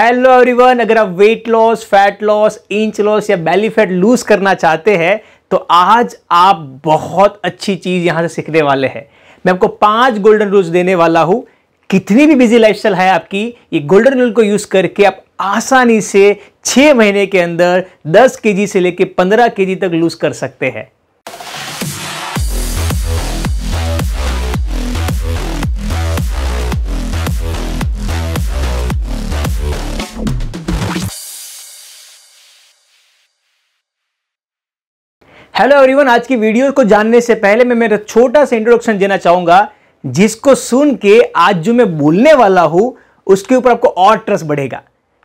hello everyone अगर आप weight loss fat loss inch loss या बैली फैट लूज करना चाहते हैं तो आज आप बहुत अच्छी चीज़ यहां से सीखने वाले हैं मैं आपको पांच गोल्डन रूल्स देने वाला हूं कितनी भी बिजी लाइफस्टाइल है आपकी ये गोल्डन रूल को यूज़ करके आप आसानी से छह महीने के अंदर दस के से लेकर पंद्रह के तक लूज़ कर सकते हैं हेलो एवरीवन आज की वीडियो को जानने से पहले मैं मेरा छोटा सा इंट्रोडक्शन देना चाहूंगा जिसको सुन के आज जो मैं बोलने वाला हूँ उसके ऊपर आपको और ट्रस्ट बढ़ेगा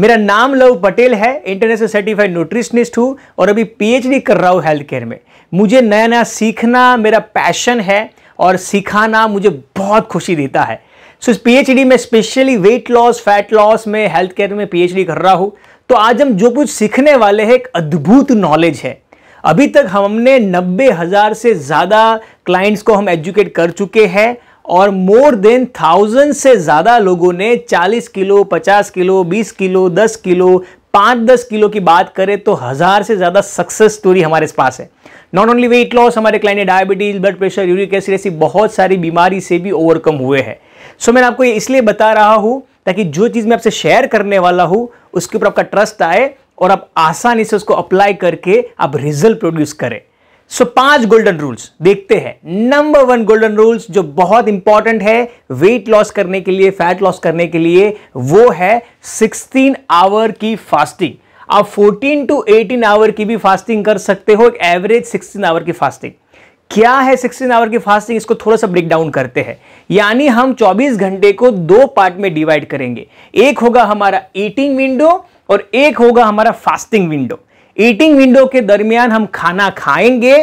मेरा नाम लव पटेल है इंटरनेशनल सर्टिफाइड न्यूट्रिशनिस्ट हूँ और अभी पीएचडी कर रहा हूँ हेल्थ केयर में मुझे नया नया सीखना मेरा पैशन है और सिखाना मुझे बहुत खुशी देता है सो so, इस पीएचडी में specially weight loss fat loss में हेल्थ केयर में पीएचडी कर रहा हूँ तो आज हम जो कुछ सीखने वाले हैं एक अद्भुत नॉलेज है अभी तक हमने नब्बे हज़ार से ज़्यादा क्लाइंट्स को हम एजुकेट कर चुके हैं और मोर देन थाउजेंड से ज़्यादा लोगों ने 40 किलो 50 किलो 20 किलो 10 किलो पाँच दस किलो की बात करें तो हज़ार से ज़्यादा सक्सेस स्टोरी हमारे पास है नॉट ओनली वेट लॉस हमारे client diabetes blood pressure uric acid ऐसी बहुत सारी बीमारी से भी ओवरकम हुए हैं सो so, मैं आपको ये इसलिए बता रहा हूँ ताकि जो चीज़ मैं आपसे शेयर करने वाला हूँ उसके ऊपर आपका ट्रस्ट आए और आप आसानी से उसको अप्लाई करके आप रिजल्ट प्रोड्यूस करें सो so, पांच गोल्डन रूल्स देखते हैं नंबर वन गोल्डन रूल्स जो बहुत इंपॉर्टेंट है वेट लॉस करने के लिए फैट लॉस करने के लिए वो है 16 आवर की फास्टिंग आप 14 टू 18 आवर की भी फास्टिंग कर सकते हो एवरेज 16 आवर की फास्टिंग क्या है 16 आवर की फास्टिंग इसको थोड़ा सा ब्रेक डाउन करते हैं यानी हम 24 घंटे को दो पार्ट में डिवाइड करेंगे एक होगा हमारा ईटिंग विंडो और एक होगा हमारा फास्टिंग विंडो ईटिंग विंडो के दरमियान हम खाना खाएंगे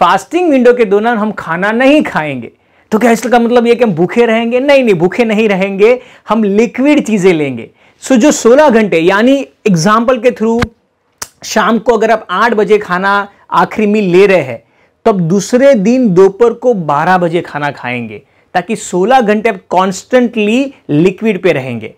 फास्टिंग विंडो के दौरान हम खाना नहीं खाएंगे तो क्या इसका मतलब ये कि हम भूखे रहेंगे नहीं नहीं भूखे नहीं रहेंगे हम लिक्विड चीज़ें लेंगे सो जो 16 घंटे यानी एग्जाम्पल के थ्रू शाम को अगर आप 8 बजे खाना आखिरी मील ले रहे हैं तो दूसरे दिन दोपहर को 12 बजे खाना खाएंगे ताकि 16 घंटे आप कॉन्स्टेंटली लिक्विड पे रहेंगे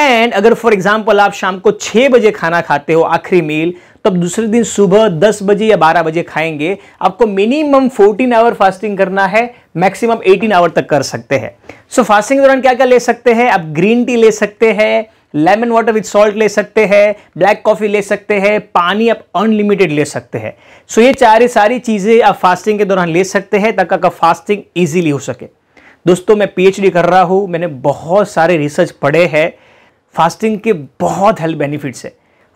एंड अगर फॉर एग्जाम्पल आप शाम को छः बजे खाना खाते हो आखिरी मील तब दूसरे दिन सुबह दस बजे या बारह बजे खाएंगे आपको मिनिमम फोर्टीन आवर फास्टिंग करना है मैक्सिमम एटीन आवर तक कर सकते हैं सो फास्टिंग के दौरान क्या क्या ले सकते हैं आप ग्रीन टी ले सकते हैं लेमन वाटर विथ सॉल्ट ले सकते हैं ब्लैक कॉफ़ी ले सकते हैं पानी आप अनलिमिटेड ले सकते हैं सो so, ये चार सारी चीज़ें आप फास्टिंग के दौरान ले सकते हैं ताकि आपका फास्टिंग ईजिली हो सके दोस्तों मैं पीएचडी कर रहा हूँ मैंने बहुत सारे रिसर्च पढ़े हैं फास्टिंग के बहुत हेल्थ बेनिफिट्स है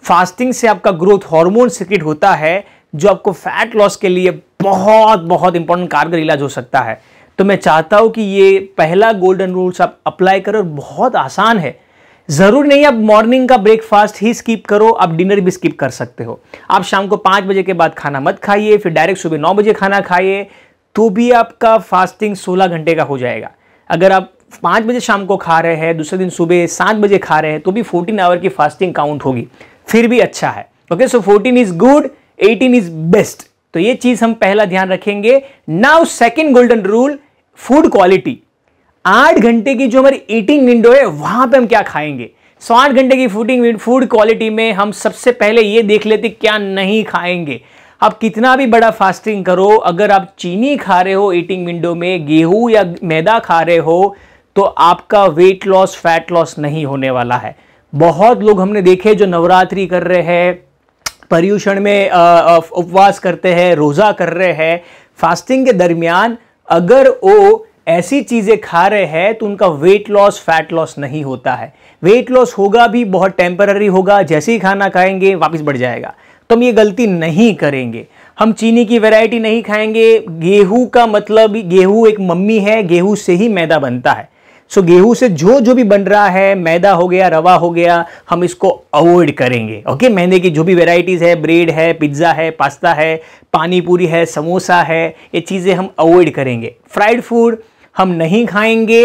फास्टिंग से आपका ग्रोथ हार्मोन सिक्रेट होता है जो आपको फैट लॉस के लिए बहुत बहुत इंपॉर्टेंट कारगर इलाज हो सकता है तो मैं चाहता हूं कि ये पहला गोल्डन रूल्स आप अप्लाई करो और बहुत आसान है ज़रूर नहीं आप मॉर्निंग का ब्रेकफास्ट ही स्किप करो आप डिनर भी स्किप कर सकते हो आप शाम को पाँच बजे के बाद खाना मत खाइए फिर डायरेक्ट सुबह नौ बजे खाना खाइए तो भी आपका फास्टिंग सोलह घंटे का हो जाएगा अगर आप पाँच बजे शाम को खा रहे हैं दूसरे दिन सुबह सात बजे खा रहे हैं तो भी फोर्टीन आवर की फास्टिंग काउंट होगी फिर भी अच्छा है okay so fourteen is good eighteen is best तो ये चीज हम पहला ध्यान रखेंगे now second golden rule food quality आठ घंटे की जो हमारी ईटिंग विंडो है वहां पे हम क्या खाएंगे सो आठ घंटे की फूडिंग फूड क्वालिटी में हम सबसे पहले ये देख लेते क्या नहीं खाएंगे आप कितना भी बड़ा फास्टिंग करो अगर आप चीनी खा रहे हो ईटिंग विंडो में गेहूं या मैदा खा रहे हो तो आपका वेट लॉस फैट लॉस नहीं होने वाला है बहुत लोग हमने देखे जो नवरात्रि कर रहे हैं पर्यूषण में उपवास करते हैं रोज़ा कर रहे हैं फास्टिंग के दरमियान अगर वो ऐसी चीज़ें खा रहे हैं तो उनका वेट लॉस फैट लॉस नहीं होता है वेट लॉस होगा भी बहुत टेम्पररी होगा जैसे ही खाना खाएंगे वापस बढ़ जाएगा तो हम ये गलती नहीं करेंगे हम चीनी की वैरायटी नहीं खाएंगे गेहूं का मतलब गेहूं एक मम्मी है गेहूं से ही मैदा बनता है सो गेहूं से जो जो भी बन रहा है मैदा हो गया रवा हो गया हम इसको अवॉइड करेंगे ओके मैदे की जो भी वेराइटीज़ है ब्रेड है पिज्ज़ा है पास्ता है पानी पूरी है समोसा है ये चीज़ें हम अवॉइड करेंगे फ्राइड फूड हम नहीं खाएंगे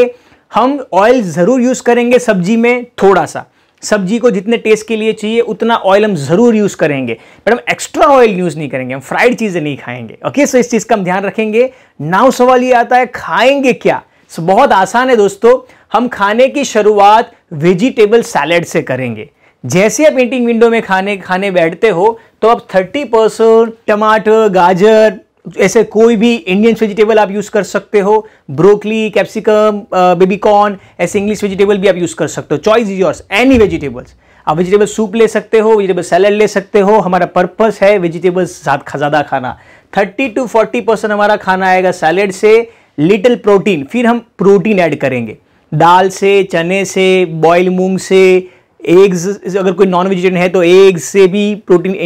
हम ऑयल ज़रूर यूज़ करेंगे सब्जी में थोड़ा सा सब्जी को जितने टेस्ट के लिए चाहिए उतना ऑयल हम ज़रूर यूज़ करेंगे बट हम एक्स्ट्रा ऑयल यूज़ नहीं करेंगे हम फ्राइड चीज़ें नहीं खाएंगे ओके सो इस चीज़ का हम ध्यान रखेंगे नाव सवाल ये आता है खाएंगे क्या सो बहुत आसान है दोस्तों हम खाने की शुरुआत वेजिटेबल सैलेड से करेंगे जैसे आप इंटिंग विंडो में खाने खाने बैठते हो तो आप 30 परसेंट टमाटर गाजर ऐसे कोई भी इंडियन वेजिटेबल आप यूज़ कर सकते हो ब्रोकली कैप्सिकम बेबी कॉर्न ऐसे इंग्लिश वेजिटेबल भी आप यूज़ कर सकते हो choice is yours any vegetables आप वेजिटेबल सूप ले सकते हो वेजिटेबल सैलड ले सकते हो हमारा पर्पस है वेजिटेबल्स ज़्यादा खाना थर्टी टू फोर्टी परसेंट हमारा खाना आएगा सैलेड से लिटिल प्रोटीन फिर हम प्रोटीन ऐड करेंगे दाल से चने से बॉयल मूंग से एग्स अगर कोई नॉन वेजिटेरियन है तो एग्स से भी प्रोटीन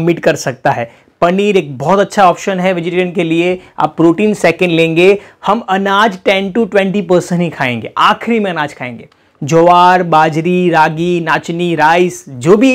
मीट uh, uh, कर सकता है पनीर एक बहुत अच्छा ऑप्शन है वेजिटेरियन के लिए आप प्रोटीन सेकेंड लेंगे हम अनाज 10 टू 20 परसेंट ही खाएंगे आखिरी में अनाज खाएंगे ज्वार बाजरी रागी नाचनी राइस जो भी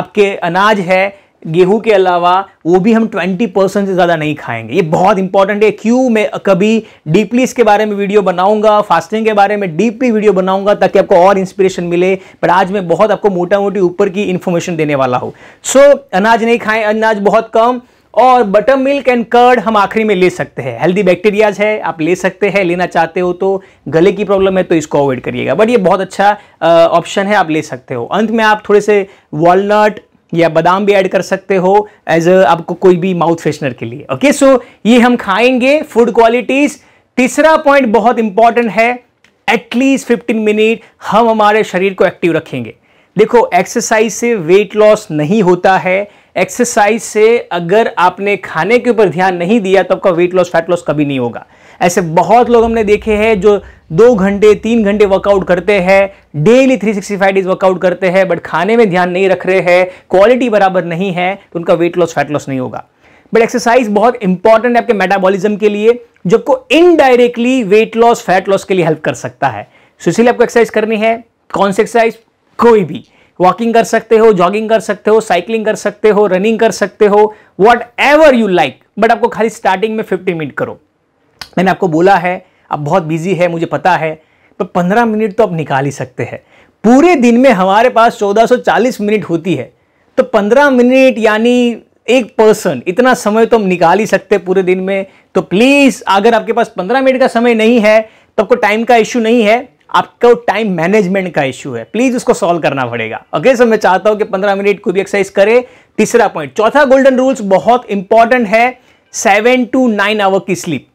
आपके अनाज है गेहूं के अलावा वो भी हम 20 परसेंट से ज़्यादा नहीं खाएंगे ये बहुत इंपॉर्टेंट है क्यों मैं कभी डीपली इसके बारे में वीडियो बनाऊंगा फास्टिंग के बारे में डीपली वीडियो बनाऊंगा ताकि आपको और इंस्पिरेशन मिले पर आज मैं बहुत आपको मोटा मोटी ऊपर की इन्फॉर्मेशन देने वाला हूँ सो so, अनाज नहीं खाएं अनाज बहुत कम और बटर मिल्क एंड कर्ड हम आखिरी में ले सकते हैं हेल्दी बैक्टीरियाज है आप ले सकते हैं लेना चाहते हो तो गले की प्रॉब्लम है तो इसको अवॉइड करिएगा बट ये बहुत अच्छा ऑप्शन है आप ले सकते हो अंत में आप थोड़े से वॉलनट या बादाम भी ऐड कर सकते हो एज आपको कोई भी माउथ फ्रेशनर के लिए ओके सो ये हम खाएंगे फूड क्वालिटीज तीसरा पॉइंट बहुत इंपॉर्टेंट है एटलीस्ट फिफ्टीन मिनट हम हमारे शरीर को एक्टिव रखेंगे देखो एक्सरसाइज से वेट लॉस नहीं होता है एक्सरसाइज से अगर आपने खाने के ऊपर ध्यान नहीं दिया तो आपका वेट लॉस फैट लॉस कभी नहीं होगा ऐसे बहुत लोग हमने देखे हैं जो दो घंटे तीन घंटे वर्कआउट करते हैं डेली 365 डेज वर्कआउट करते हैं बट खाने में ध्यान नहीं रख रहे हैं क्वालिटी बराबर नहीं है तो उनका वेट लॉस फैट लॉस नहीं होगा बट एक्सरसाइज बहुत इंपॉर्टेंट है आपके मेटाबॉलिज्म के लिए जो को indirectly weight loss fat loss के लिए हेल्प कर सकता है सो इसीलिए आपको एक्सरसाइज करनी है कौन सी एक्सरसाइज कोई भी वॉकिंग कर सकते हो जॉगिंग कर सकते हो साइकिलिंग कर सकते हो रनिंग कर सकते हो whatever you like but आपको खाली स्टार्टिंग में फिफ्टी मिनट करो मैंने आपको बोला है आप बहुत बिजी है मुझे पता है पर तो पंद्रह मिनट तो आप निकाल ही सकते हैं पूरे दिन में हमारे पास 1440 मिनट होती है तो 15 मिनट यानी एक पर्सन इतना समय तो हम निकाल ही सकते पूरे दिन में तो प्लीज़ अगर आपके पास 15 मिनट का समय नहीं है तो आपको टाइम का इश्यू नहीं है आपको टाइम मैनेजमेंट का इश्यू है प्लीज उसको सॉल्व करना पड़ेगा ओके सर मैं चाहता हूं कि पंद्रह मिनट खुद भी एक्सरसाइज करें तीसरा पॉइंट चौथा गोल्डन रूल्स बहुत इंपॉर्टेंट है सेवन टू नाइन आवर की स्लीप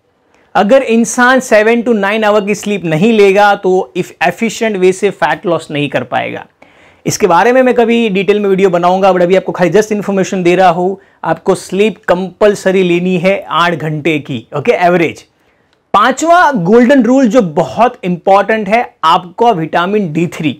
अगर इंसान सेवन टू नाइन आवर की स्लीप नहीं लेगा तो इफ एफिशिएंट वे से फैट लॉस नहीं कर पाएगा इसके बारे में मैं कभी डिटेल में वीडियो बनाऊंगा बट अभी आपको खाली जस्ट इन्फॉर्मेशन दे रहा हूँ आपको स्लीप कंपलसरी लेनी है आठ घंटे की ओके एवरेज पांचवा गोल्डन रूल जो बहुत इंपॉर्टेंट है आपका विटामिन डी थ्री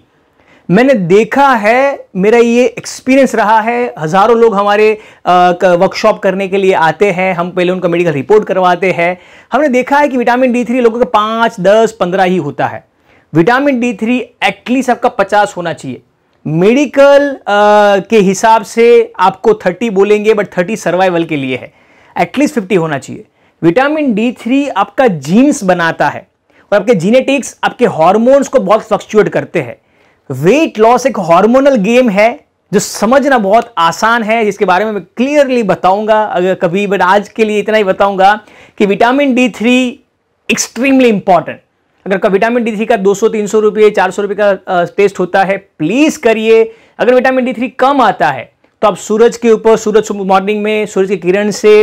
मैंने देखा है मेरा ये एक्सपीरियंस रहा है हज़ारों लोग हमारे वर्कशॉप करने के लिए आते हैं हम पहले उनका मेडिकल रिपोर्ट करवाते हैं हमने देखा है कि विटामिन डी थ्री लोगों का पाँच दस पंद्रह ही होता है विटामिन डी थ्री एटलीस्ट आपका पचास होना चाहिए मेडिकल के हिसाब से आपको थर्टी बोलेंगे बट थर्टी सर्वाइवल के लिए है एटलीस्ट फिफ्टी होना चाहिए विटामिन डी थ्री आपका जीन्स बनाता है और आपके जीनेटिक्स आपके हॉर्मोन्स को बहुत फ्लक्चुएट करते हैं वेट लॉस एक हार्मोनल गेम है जो समझना बहुत आसान है जिसके बारे में मैं क्लियरली बताऊंगा अगर कभी बट आज के लिए इतना ही बताऊंगा कि vitamin D three extremely important अगर का विटामिन डी थ्री का 200 300 रुपये 400 रुपये का टेस्ट होता है प्लीज़ करिए अगर विटामिन डी थ्री कम आता है तो आप सूरज के ऊपर सूरज मॉर्निंग में सूरज की किरण से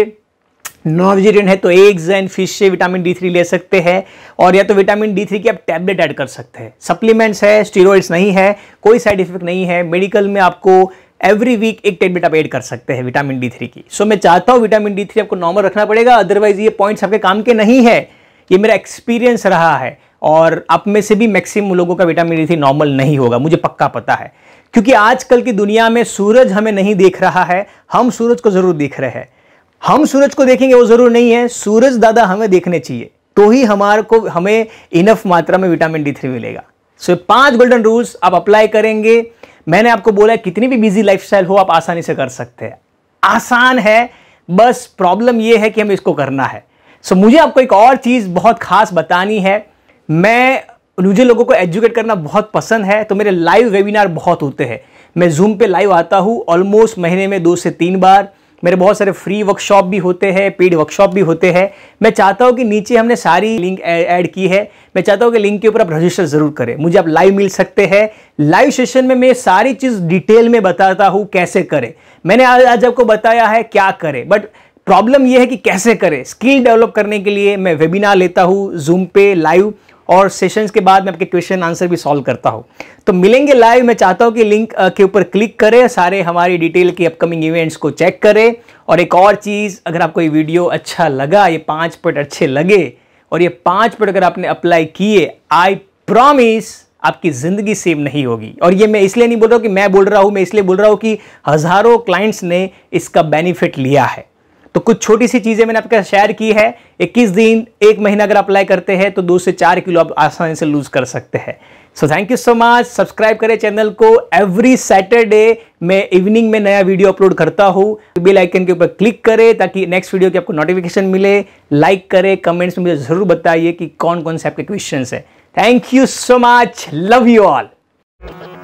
नॉन वेजिटेरियन है तो एग्स एंड फिश से विटामिन डी थ्री ले सकते हैं और या तो विटामिन डी थ्री की आप टैबलेट ऐड कर सकते हैं सप्लीमेंट्स है स्टीरोइड्स नहीं है कोई साइड इफेक्ट नहीं है मेडिकल में आपको एवरी वीक एक टेबलेट आप ऐड कर सकते हैं विटामिन डी थ्री की सो so, मैं चाहता हूँ विटामिन डी थ्री आपको नॉर्मल रखना पड़ेगा अदरवाइज ये पॉइंट्स आपके काम के नहीं है ये मेरा एक्सपीरियंस रहा है और आप में से भी मैक्सिमम लोगों का विटामिन डी थ्री नॉर्मल नहीं होगा मुझे पक्का पता है क्योंकि आजकल की दुनिया में सूरज हमें नहीं देख रहा है हम सूरज को ज़रूर देख रहे हैं हम सूरज को देखेंगे वो जरूर नहीं है सूरज दादा हमें देखने चाहिए तो ही हमारे को हमें इनफ मात्रा में विटामिन डी थ्री मिलेगा सो so, पांच गोल्डन रूल्स आप अप्लाई करेंगे मैंने आपको बोला है कितनी भी बिजी लाइफस्टाइल हो आप आसानी से कर सकते हैं आसान है बस प्रॉब्लम ये है कि हमें इसको करना है सो so, मुझे आपको एक और चीज़ बहुत खास बतानी है मैं मुझे लोगों को एजुकेट करना बहुत पसंद है तो मेरे लाइव वेबिनार बहुत होते हैं मैं जूम पे लाइव आता हूँ ऑलमोस्ट महीने में दो से तीन बार मेरे बहुत सारे फ्री वर्कशॉप भी होते हैं पेड वर्कशॉप भी होते हैं मैं चाहता हूँ कि नीचे हमने सारी लिंक ऐड की है मैं चाहता हूँ कि लिंक के ऊपर आप रजिस्टर ज़रूर करें मुझे आप लाइव मिल सकते हैं लाइव सेशन में मैं सारी चीज़ डिटेल में बताता हूँ कैसे करें मैंने आज आज आपको बताया है क्या करें बट प्रॉब्लम यह है कि कैसे करें स्किल डेवलप करने के लिए मैं वेबिनार लेता हूँ जूम पे लाइव और सेशंस के बाद मैं आपके क्वेश्चन आंसर भी सॉल्व करता हूँ तो मिलेंगे लाइव मैं चाहता हूँ कि लिंक के ऊपर क्लिक करें सारे हमारी डिटेल की अपकमिंग इवेंट्स को चेक करें और एक और चीज़ अगर आपको ये वीडियो अच्छा लगा ये पाँच पॉइंट अच्छे लगे और ये पाँच पॉइंट अगर आपने अप्लाई किए आई प्रॉमिस आपकी ज़िंदगी सेम नहीं होगी और ये मैं इसलिए नहीं बोल रहा हूँ कि मैं बोल रहा हूँ मैं इसलिए बोल रहा हूँ कि हज़ारों क्लाइंट्स ने इसका बेनिफिट लिया है तो कुछ छोटी सी चीज़ें मैंने आपके शेयर की है 21 दिन एक महीना अगर अप्लाई करते हैं तो दो से चार किलो आप आसानी से लूज़ कर सकते हैं so thank you so much subscribe करें चैनल को एवरी सैटरडे मैं इवनिंग में नया वीडियो अपलोड करता हूँ बेल आइकन के ऊपर क्लिक करें ताकि नेक्स्ट वीडियो की आपको नोटिफिकेशन मिले लाइक करें कमेंट्स में मुझे ज़रूर बताइए कि कौन कौन से आपके क्वेश्चन है thank you so much love you all